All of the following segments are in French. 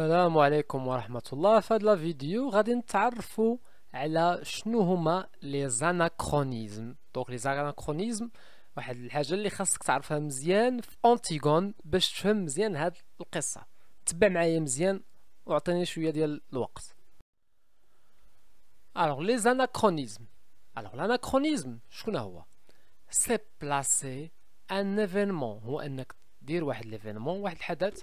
السلام عليكم ورحمة الله في هذا الفيديو غادي نتعرفوا على شنو هما لي زاناكرونيزم دونك لي زاناكرونيزم واحد الحاجة اللي خاصك تعرفها مزيان في أنتيغون باش تفهم مزيان هاد القصة تبع معايا مزيان وعطيني شوية ديال الوقت الوغ لي زاناكرونيزم الوغ لاناكرونيزم شكون هو سي بلاسي ان ايفينمون هو انك دير واحد ليفينمون واحد الحدث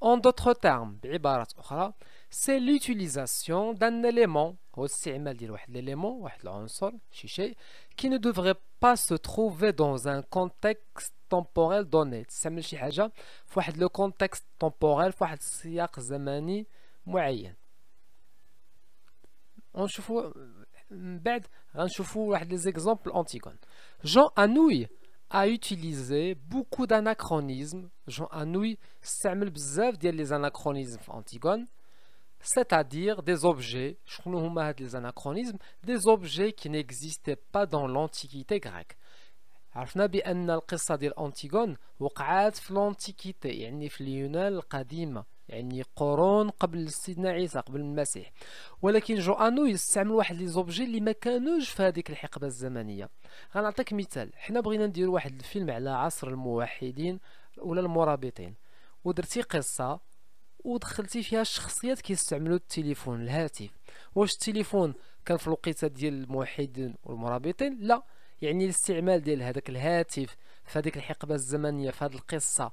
En d'autres termes, c'est l'utilisation d'un élément, l'élément, qui ne devrait pas se trouver dans un contexte temporel donné. le contexte temporel, On des exemples antigones. Jean Anouille a utilisé beaucoup d'anachronismes, Jean Anouilh s'amène bzaf ديال les anachronismes Antigone, c'est-à-dire des objets, les anachronismes, des objets qui n'existaient pas dans l'Antiquité grecque. عرفنا بأن القصة ديال Antigone وقعات في الأنتيكيتي يعني في اليونان qadima. يعني قرون قبل سيدنا عيسى قبل المسيح ولكن جوانو يستعمل واحد لي زوبجي اللي ما كانوش في هذيك الحقبه الزمنيه غنعطيك مثال حنا بغينا ندير واحد الفيلم على عصر الموحدين ولا المرابطين ودرتي قصه ودخلتي فيها شخصيات كيستعملوا التليفون الهاتف واش التليفون كان في الوقيته ديال الموحدين والمرابطين لا يعني الاستعمال ديال هذاك الهاتف في هذيك الحقبه الزمنيه في هذه القصه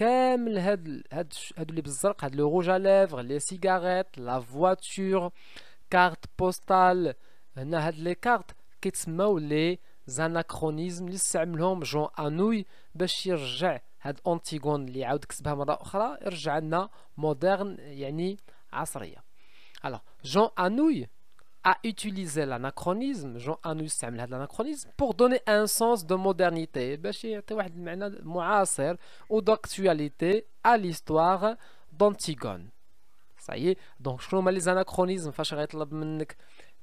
Le rouge à lèvres, les cigarettes, la voiture, les cartes postales. Les cartes qui sont les anachronismes. Jean Anouille, Alors, Jean Anouille a utilisé l'anachronisme, Jean Anus Samla de l'anachronisme, pour donner un sens de modernité, ou d'actualité à l'histoire d'Antigone. Ça y est, donc je les anachronismes,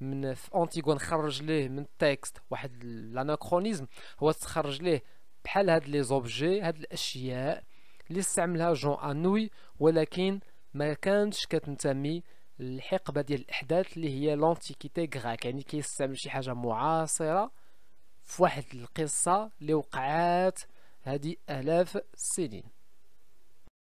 من في اونتيغون خرج ليه من التكست واحد الاناكرونيزم هو تخرج ليه بحال هاد لي زوبجي هاد الاشياء اللي استعملها جون انوي ولكن ما كانتش كتنتمي الحقبه ديال الاحداث اللي هي لونتيكيتي غراك يعني كيستعمل شي حاجه معاصره في واحد القصه اللي وقعات هذه الاف السنين